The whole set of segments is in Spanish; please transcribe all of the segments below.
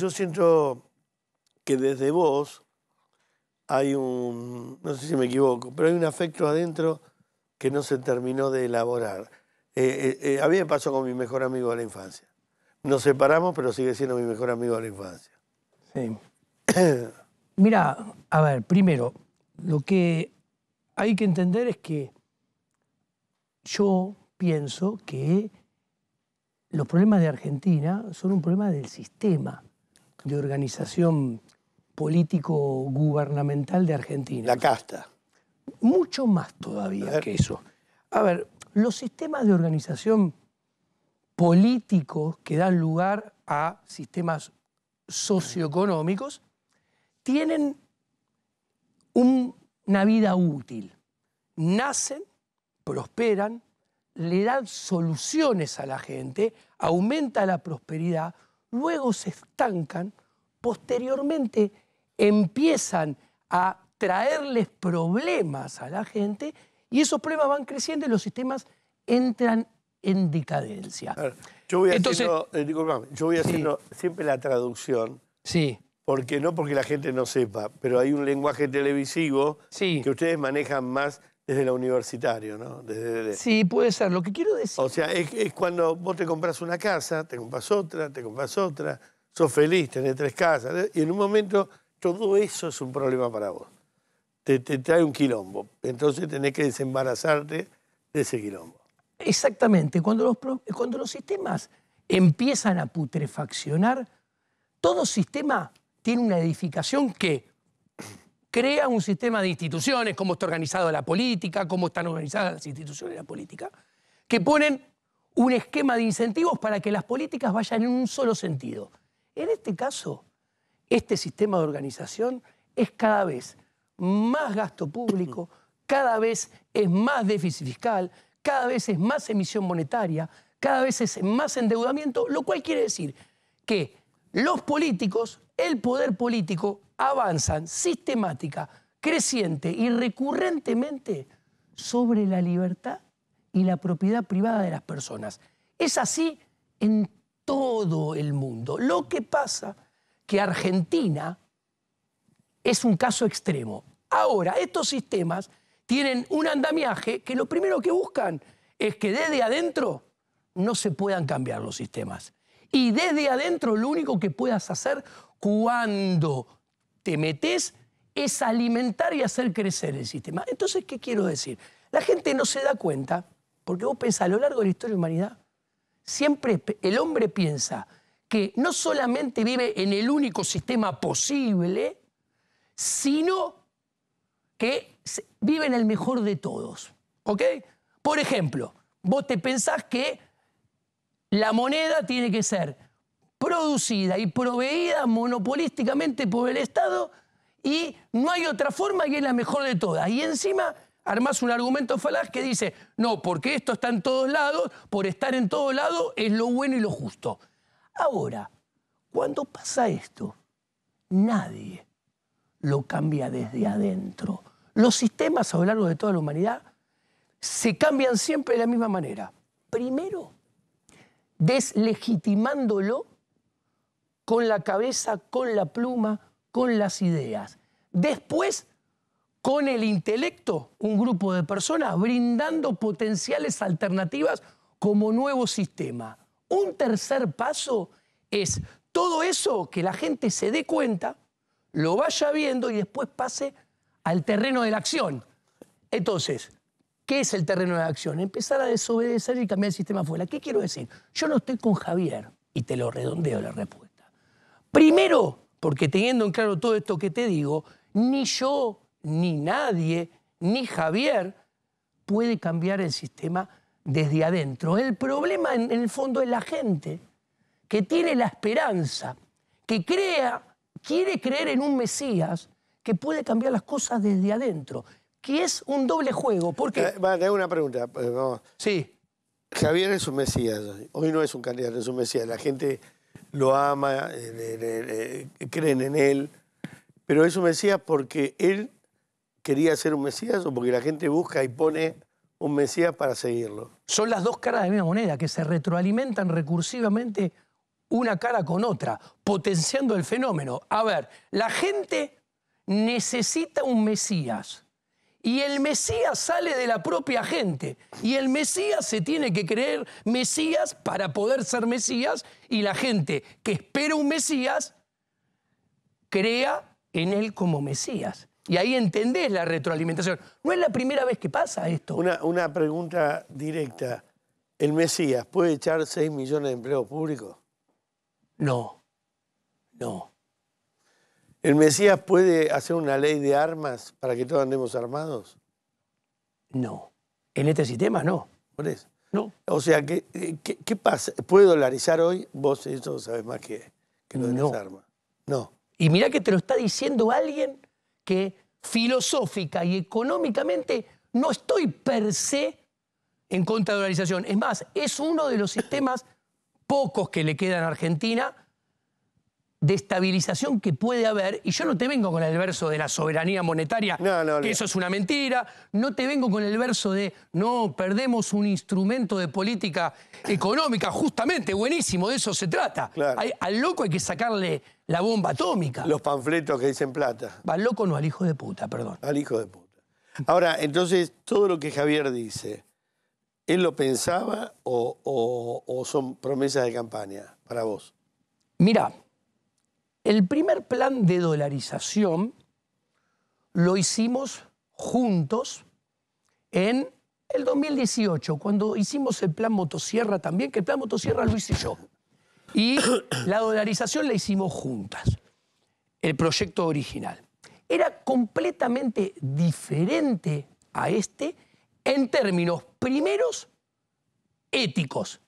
yo siento que desde vos hay un, no sé si me equivoco, pero hay un afecto adentro que no se terminó de elaborar. Eh, eh, eh, a mí me pasó con mi mejor amigo de la infancia. Nos separamos, pero sigue siendo mi mejor amigo de la infancia. Sí. Mira, a ver, primero, lo que hay que entender es que yo pienso que los problemas de Argentina son un problema del sistema de organización político-gubernamental de Argentina. La casta. Mucho más todavía que eso. A ver, los sistemas de organización políticos que dan lugar a sistemas socioeconómicos tienen una vida útil. Nacen, prosperan, le dan soluciones a la gente, aumenta la prosperidad, luego se estancan, posteriormente empiezan a traerles problemas a la gente y esos problemas van creciendo y los sistemas entran en decadencia. yo voy haciendo, eh, siempre la traducción. Porque no porque la gente no sepa, pero hay un lenguaje televisivo que ustedes manejan más desde la universitario, ¿no? Desde, Sí, puede ser. Lo que quiero decir... O sea, es, cuando vos te compras una casa, te compras otra, te compras otra, sos feliz, tenés tres casas, eh, y en un momento todo eso es un problema para vos. Te, trae un quilombo. Entonces tenés que desembarazarte de ese quilombo. Exactamente. Cuando los, cuando los sistemas empiezan a putrefaccionar, todo sistema tiene una edificación que crea un sistema de instituciones, cómo está organizada la política, cómo están organizadas las instituciones de la política, que ponen un esquema de incentivos para que las políticas vayan en un solo sentido. En este caso, este sistema de organización es cada vez más gasto público, cada vez es más déficit fiscal, cada vez es más emisión monetaria, cada vez es más endeudamiento, lo cual quiere decir que los políticos, el poder político, avanzan sistemática, creciente y recurrentemente sobre la libertad y la propiedad privada de las personas. Es así en todo el mundo. Lo que pasa que Argentina es un caso extremo. Ahora, estos sistemas tienen un andamiaje que lo primero que buscan es que desde adentro no se puedan cambiar los sistemas. Y desde adentro lo único que puedas hacer cuando te metes es alimentar y hacer crecer el sistema. Entonces, ¿qué quiero decir? La gente no se da cuenta, porque vos pensás, a lo largo de la historia de la humanidad, siempre el hombre piensa que no solamente vive en el único sistema posible, sino que vive en el mejor de todos. ¿Ok? Por ejemplo, vos te pensás que la moneda tiene que ser producida y proveída monopolísticamente por el Estado y no hay otra forma que es la mejor de todas. Y encima armás un argumento falaz que dice, no, porque esto está en todos lados, por estar en todos lados es lo bueno y lo justo. Ahora, cuando pasa esto, nadie lo cambia desde adentro. Los sistemas a lo largo de toda la humanidad se cambian siempre de la misma manera. Primero, deslegitimándolo con la cabeza, con la pluma, con las ideas. Después, con el intelecto, un grupo de personas brindando potenciales alternativas como nuevo sistema. Un tercer paso es todo eso que la gente se dé cuenta, lo vaya viendo y después pase al terreno de la acción. Entonces, ¿Qué es el terreno de acción? Empezar a desobedecer y cambiar el sistema afuera. ¿Qué quiero decir? Yo no estoy con Javier y te lo redondeo la respuesta. Primero, porque teniendo en claro todo esto que te digo, ni yo, ni nadie, ni Javier puede cambiar el sistema desde adentro. El problema en, el fondo es la gente que tiene la esperanza, que crea, quiere creer en un Mesías que puede cambiar las cosas desde adentro que es un doble juego. porque... Eh, te hago una pregunta. Eh, sí. Javier es un Mesías. Hoy no es un candidato, es un Mesías. La gente lo ama, eh, creen en él. Pero es un Mesías porque él quería ser un Mesías o porque la gente busca y pone un Mesías para seguirlo. Son las dos caras de la misma moneda, que se retroalimentan recursivamente una cara con otra, potenciando el fenómeno. A ver, la gente necesita un Mesías y el Mesías sale de la propia gente. Y el Mesías se tiene que creer Mesías para poder ser Mesías. Y la gente que espera un Mesías crea en él como Mesías. Y ahí entendés la retroalimentación. No es la primera vez que pasa esto. Una, pregunta directa. ¿El Mesías puede echar 6 millones de empleos públicos? No, no. ¿El Mesías puede hacer una ley de armas para que todos andemos armados? No. En este sistema no. Por eso. No. O sea, ¿qué, qué, pasa? ¿Puede dolarizar hoy? Vos eso sabés más que, que de no. las armas. No. Y mira que te lo está diciendo alguien que filosófica y económicamente no estoy per se en contra de la dolarización. Es más, es uno de los sistemas pocos que le quedan a Argentina de estabilización que puede haber, y yo no te vengo con el verso de la soberanía monetaria, que eso es una mentira, no te vengo con el verso de no, perdemos un instrumento de política económica, justamente, buenísimo, de eso se trata. al loco hay que sacarle la bomba atómica. Los panfletos que dicen plata. al loco, no, al hijo de puta, perdón. Al hijo de puta. Ahora, entonces, todo lo que Javier dice, ¿él lo pensaba o, o son promesas de campaña para vos? Mira, el primer plan de dolarización lo hicimos juntos en el 2018, cuando hicimos el plan Motosierra también, que el plan Motosierra lo hice yo. Y la dolarización la hicimos juntas, el proyecto original. Era completamente diferente a este en términos primeros éticos.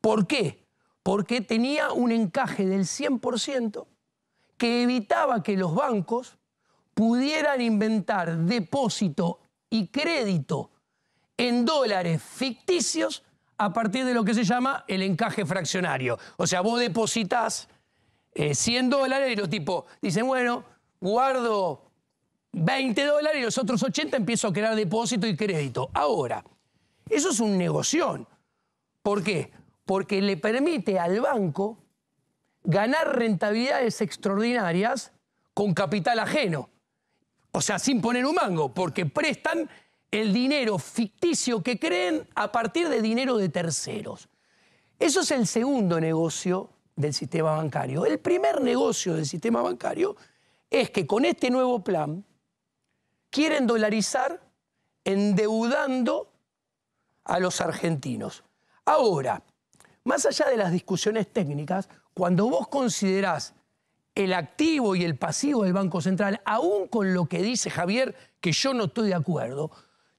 ¿Por qué? Porque tenía un encaje del 100% que evitaba que los bancos pudieran inventar depósito y crédito en dólares ficticios a partir de lo que se llama el encaje fraccionario. O sea, vos depositas 100 eh, dólares y los tipos dicen, bueno, guardo 20 dólares y los otros 80 empiezo a crear depósito y crédito. Ahora, eso es un negocio. ¿Por qué? Porque le permite al banco ganar rentabilidades extraordinarias con capital ajeno. O sea, sin poner un mango, porque prestan el dinero ficticio que creen a partir de dinero de terceros. Eso es el segundo negocio del sistema bancario. El primer negocio del sistema bancario es que con este nuevo plan quieren dolarizar endeudando a los argentinos. Ahora, más allá de las discusiones técnicas, cuando vos considerás el activo y el pasivo del Banco Central, aún con lo que dice Javier, que yo no estoy de acuerdo,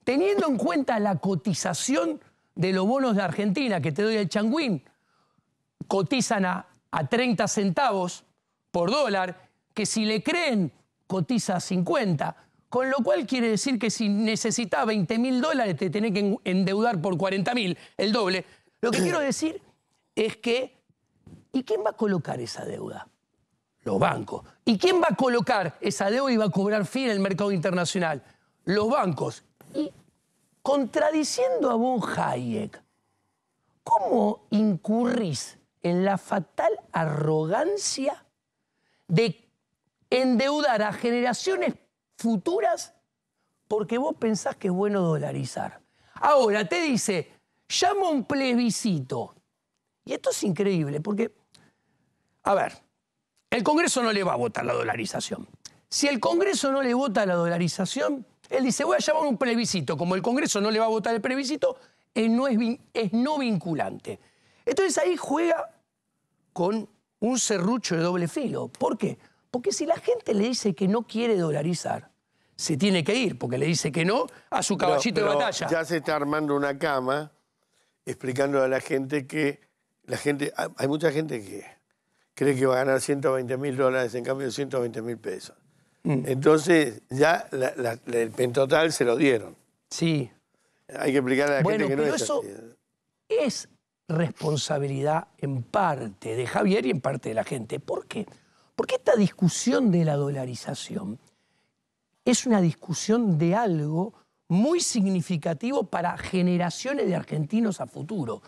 teniendo en cuenta la cotización de los bonos de Argentina, que te doy al changuín, cotizan a, 30 centavos por dólar, que si le creen cotiza a 50, con lo cual quiere decir que si necesitas 20 mil dólares te tenés que endeudar por 40 mil, el doble. Lo que quiero decir es que, ¿y quién va a colocar esa deuda? Los bancos. ¿Y quién va a colocar esa deuda y va a cobrar fin en el mercado internacional? Los bancos. Y contradiciendo a von Hayek, ¿cómo incurrís en la fatal arrogancia de endeudar a generaciones futuras porque vos pensás que es bueno dolarizar? Ahora te dice, llamo un plebiscito y esto es increíble porque, a ver, el Congreso no le va a votar la dolarización. Si el Congreso no le vota la dolarización, él dice, voy a llamar un plebiscito. Como el Congreso no le va a votar el plebiscito, es no, es, es no vinculante. Entonces ahí juega con un serrucho de doble filo. ¿Por qué? Porque si la gente le dice que no quiere dolarizar, se tiene que ir, porque le dice que no a su caballito de batalla. Ya se está armando una cama explicando a la gente que la gente, hay mucha gente que cree que va a ganar 120 mil dólares en cambio de 120 mil pesos. Mm. Entonces, ya la, total el se lo dieron. Sí. Hay que explicarle a la gente que es eso ¿eh? es responsabilidad en parte de Javier y en parte de la gente. ¿Por qué? Porque esta discusión de la dolarización es una discusión de algo muy significativo para generaciones de argentinos a futuro.